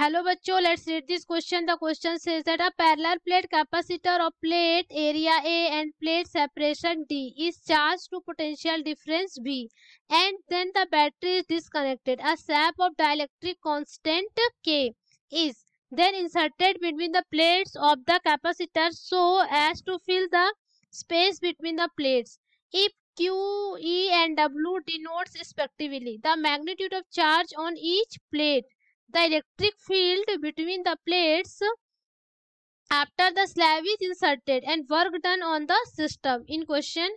Hello बच्चों let's read this question. The question says that a parallel plate capacitor of plate area A and plate separation D is charged to potential difference V and then the battery is disconnected. A slab of dielectric constant K is then inserted between the plates of the capacitor so as to fill the space between the plates. If Q, E and W denotes respectively the magnitude of charge on each plate the electric field between the plates after the slab is inserted and work done on the system in question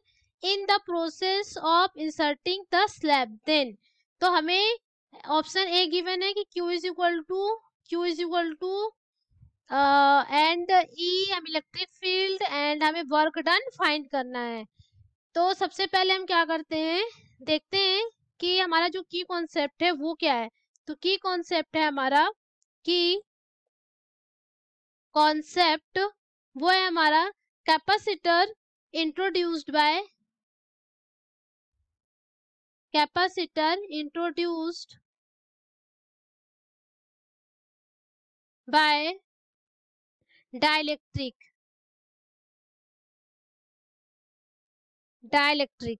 in the process of inserting the slab then तो हमें option A given है कि Q is equal to Q is equal to and E हम electric field and हमें work done find करना है तो सबसे पहले हम क्या करते हैं देखते हैं कि हमारा जो की कॉन्सेप्ट है वो क्या है तो की कॉन्सेप्ट है हमारा की कॉन्सेप्ट वो है हमारा capacitor introduced by capacitor introduced by dielectric dielectric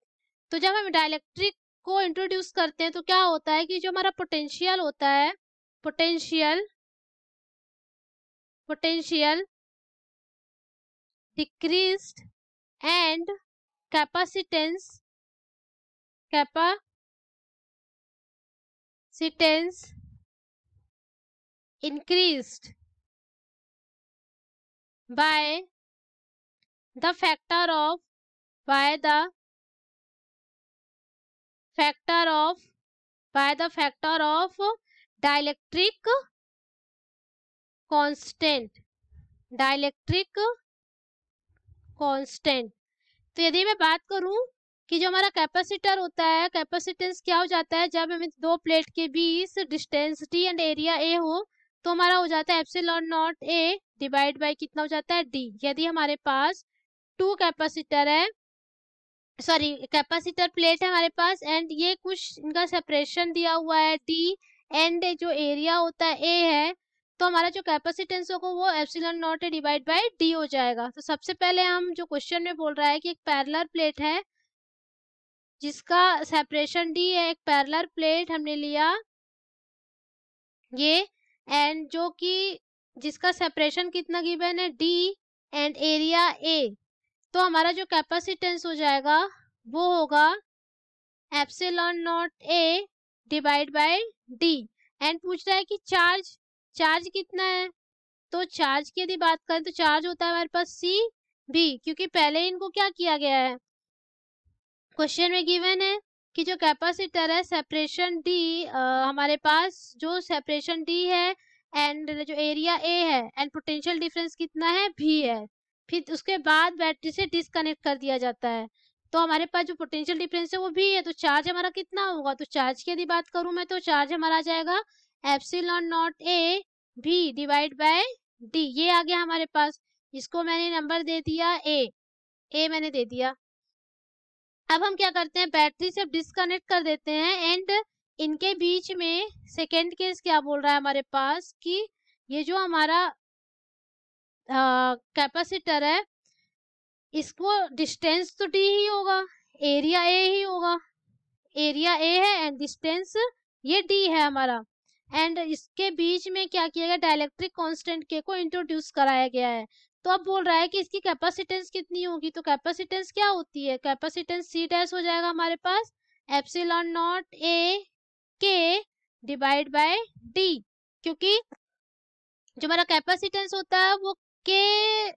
तो जब हम डायलैक्ट्रिक को इंट्रोड्यूस करते हैं तो क्या होता है कि जो हमारा पोटेंशियल होता है potential potential decrease and capacitance capacitance increase by the factor of by the factor of by the factor of dielectric constant dielectric constant तो यदि मैं बात करूं कि जो हमारा कैपेसिटर होता है कैपेसिटेंस क्या हो जाता है जब हमें दो प्लेट के बीच distance D and area A हो तो हमारा हो जाता है epsilon naught A divide by कितना हो जाता है डी यदि हमारे पास टू कैपेसिटर है सॉरी कैपेसिटर प्लेट है हमारे पास एंड ये कुछ इनका सेपरेशन दिया हुआ है डी एंड जो एरिया होता है ए है तो हमारा जो कैपेसिटेंस होगा वो epsilon naught divide by D हो जाएगा तो सबसे पहले हम जो क्वेश्चन में बोल रहा है कि एक पैरलर प्लेट है जिसका सेपरेशन डी है एक पैरलर प्लेट हमने लिया ये एंड जो कि जिसका सेपरेशन कितना गिवन है डी एंड एरिया ए तो हमारा जो कैपेसिटेंस हो जाएगा वो होगा epsilon naught A divide by D and पूछ रहा है कि चार्ज चार्ज कितना है तो चार्ज की यदि बात करें तो चार्ज होता है हमारे पास सी बी क्योंकि पहले इनको क्या किया गया है क्वेश्चन में गिवन है कि जो कैपेसिटर है सेपरेशन डी हमारे पास जो सेपरेशन डी है एंड जो एरिया ए है एंड पोटेंशियल डिफरेंस कितना है भी है फिर उसके बाद बैटरी से डिसकनेक्ट कर दिया जाता है तो हमारे पास जो पोटेंशियल डिफरेंस है वो भी है तो चार्ज हमारा कितना होगा तो चार्ज की यदि बात करूं मैं तो चार्ज हमारा आ जाएगा एप्सिलॉन नॉट ए भी डिवाइड बाय डी ये आ गया हमारे पास इसको मैंने नंबर दे दिया ए ए मैंने दे दिया अब हम क्या करते हैं बैटरी से डिसकनेक्ट कर देते हैं एंड इनके बीच में सेकेंड केस क्या बोल रहा है हमारे पास कि ये जो हमारा कैपेसिटर है इसको डिस्टेंस तो डी ही होगा एरिया ए ही होगा एरिया ए है एंड डिस्टेंस ये डी है हमारा एंड इसके बीच में क्या किया गया डायलैक्ट्रिक कांस्टेंट के को इंट्रोड्यूस कराया गया है तो अब बोल रहा है कि इसकी कैपेसिटेंस कितनी होगी तो कैपेसिटेंस क्या होती है कैपेसिटेंस सी डैस हो जाएगा हमारे पास epsilon naught A K divide by D क्योंकि जो हमारा कैपेसिटेंस होता है वो के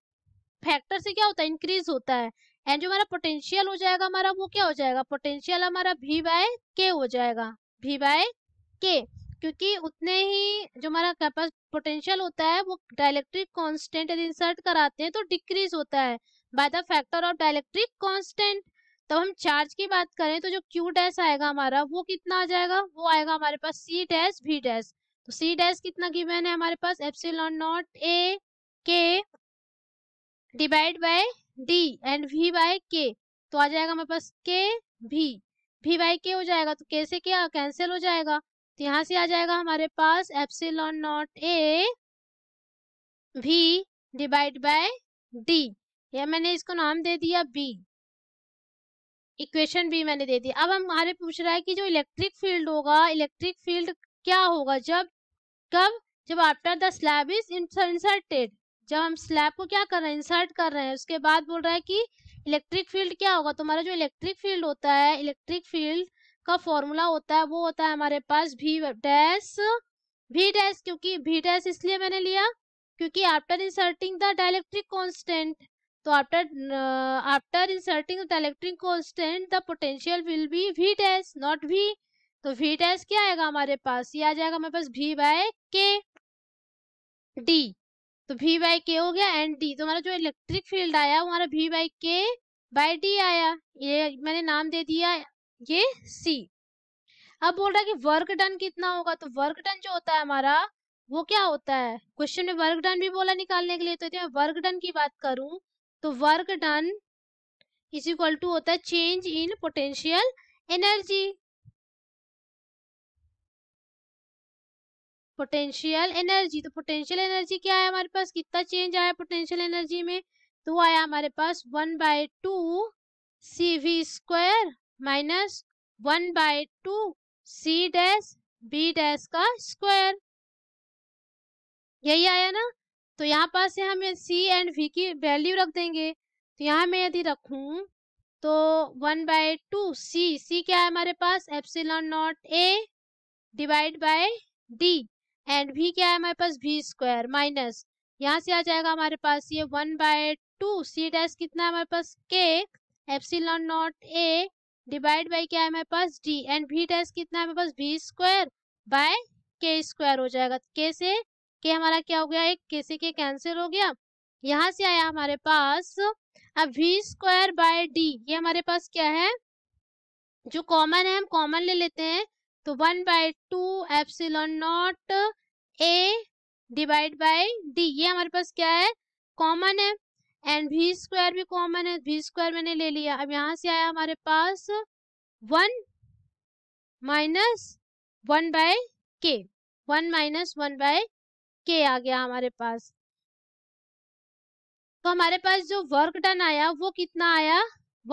फैक्टर से क्या होता है इंक्रीज होता है एंड जो हमारा पोटेंशियल हो जाएगा हमारा वो क्या हो जाएगा पोटेंशियल हमारा भी बाय के हो जाएगा भी बाय के क्योंकि उतने ही जो हमारा कैपेस पोटेंशियल होता है वो डायलेक्ट्रिक कांस्टेंट यदि इंसर्ट कराते हैं तो डिक्रीज होता है by the factor of dielectric constant तो हम चार्ज की बात करें तो जो क्यू डैश आएगा हमारा वो कितना आ जाएगा वो आएगा हमारे पास सी डैश भी डैश तो सी डैश कितना गिवन है हमारे पास epsilon naught A K divide by D and V by K तो आ जाएगा हमारे पास के भी वी बाय के हो जाएगा तो के से क्या कैंसिल हो जाएगा तो यहाँ से आ जाएगा हमारे पास एप्सिलॉन नॉट ए भी डिवाइड बाय डी या मैंने इसको नाम दे दिया बी इक्वेशन बी मैंने दे दिया अब हमारे पूछ रहा है कि जो इलेक्ट्रिक फील्ड होगा इलेक्ट्रिक फील्ड क्या होगा जब कब जब after the slab is inserted जब हम स्लैब को क्या कर रहे हैं इंसर्ट कर रहे हैं उसके बाद बोल रहा है कि इलेक्ट्रिक फील्ड क्या होगा तुम्हारा जो इलेक्ट्रिक फील्ड होता है इलेक्ट्रिक फील्ड का फॉर्मूला होता है वो होता है हमारे पास भी डैस भी डैस क्योंकि भी डैस इसलिए मैंने लिया क्योंकि after inserting the dielectric constant तो after after inserting the dielectric constant the potential will be V dash not V तो वी डैस क्या आएगा हमारे पास ये आ जाएगा हमारे पास भी बाय के डी तो वी बाई के हो गया एंड डी तो हमारा जो इलेक्ट्रिक फील्ड आया वो हमारा भी बाई के बाई डी आया ये मैंने नाम दे दिया ये सी अब बोल रहा है कि वर्क डन कितना होगा तो वर्क डन जो होता है हमारा वो क्या होता है क्वेश्चन में वर्क डन भी बोला निकालने के लिए तो यदि मैं वर्क डन की बात करूं तो work done is equal to होता है change in potential energy potential energy तो पोटेंशियल एनर्जी क्या है हमारे पास कितना चेंज आया पोटेंशियल एनर्जी में तो आया हमारे पास one by two C V square minus one by two C dash B dash का स्क्वायर यही आया ना तो यहाँ पास से हम सी एंड वी की वैल्यू रख देंगे तो यहाँ मैं यदि रखू तो one by two C C क्या है हमारे पास epsilon naught A divide by D and B क्या है हमारे पास भी स्क्वायर माइनस यहाँ से आ जाएगा हमारे पास ये one by two C dash कितना है हमारे पास के epsilon naught A divide by क्या है हमारे पास डी एंड भी डैश कितना है हमारे पास भी स्क्वायर बाय के स्क्वायर हो जाएगा के से के हमारा क्या हो गया एक के से के कैंसिल हो गया यहाँ से आया हमारे पास अब वी स्क्वायर बाय डी ये हमारे पास क्या है जो कॉमन है हम कॉमन ले लेते हैं तो one by two epsilon naught A divide by D ये हमारे पास क्या है कॉमन है एंड भी स्क्वायर भी कॉमन है वी स्क्वायर मैंने ले लिया अब यहां से आया हमारे पास one minus one by K one minus one by K आ गया हमारे पास तो हमारे पास जो वर्क डन आया वो कितना आया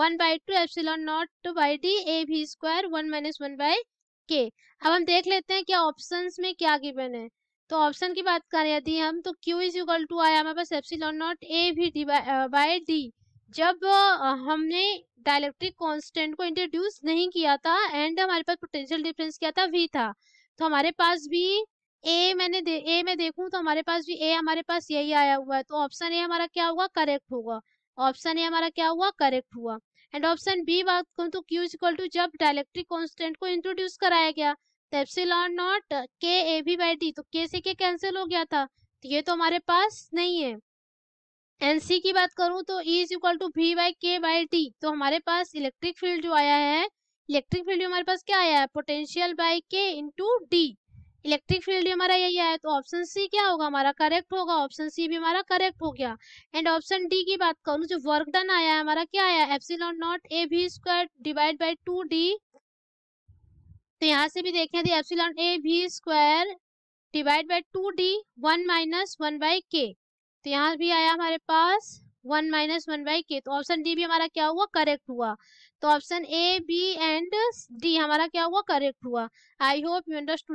one by two epsilon naught by D A B square one minus one by K अब हम देख लेते हैं क्या ऑप्शन में क्या गिवन है तो ऑप्शन की बात करें यदि हम तो क्यू इज इक्वल टू आया हमारे पास एप्सिलॉन नॉट ए भी बाई डी जब हमने डायलेक्ट्रिक कॉन्स्टेंट को इंट्रोड्यूस नहीं किया था एंड हमारे पास पोटेंशियल डिफरेंस क्या था वी था तो हमारे पास भी ए मैंने ए में देखूं तो हमारे पास भी ए हमारे पास यही आया हुआ है तो ऑप्शन ए हमारा क्या हुआ करेक्ट होगा ऑप्शन ए हमारा क्या हुआ करेक्ट हुआ एंड ऑप्शन बी बात करूँ तो क्यू इक्वल टू जब डायलेक्ट्रिक कॉन्स्टेंट को इंट्रोड्यूस कराया गया तो एप्सिलॉन नॉट के ए भी बाई डी तो के से के कैंसिल हो गया था तो ये तो हमारे पास नहीं है एन सी की बात करूँ तो E is equal to V by K by D तो हमारे पास इलेक्ट्रिक फील्ड जो आया है इलेक्ट्रिक फील्ड में हमारे पास क्या आया है potential by K into D electric field भी हमारा यही आया तो ऑप्शन सी क्या होगा हमारा करेक्ट होगा ऑप्शन सी भी हमारा करेक्ट हो गया एंड ऑप्शन डी की बात करूँ जो वर्क डन आया है हमारा क्या आया epsilon naught A B square divide by two D तो यहाँ से भी देखें यदि epsilon A B square divide by two D one minus one by K तो यहाँ भी आया हमारे पास one minus one by K तो ऑप्शन डी भी हमारा क्या हुआ करेक्ट हुआ तो option A B and D हमारा क्या हुआ करेक्ट हुआ आई होप यू अंडरस्टूड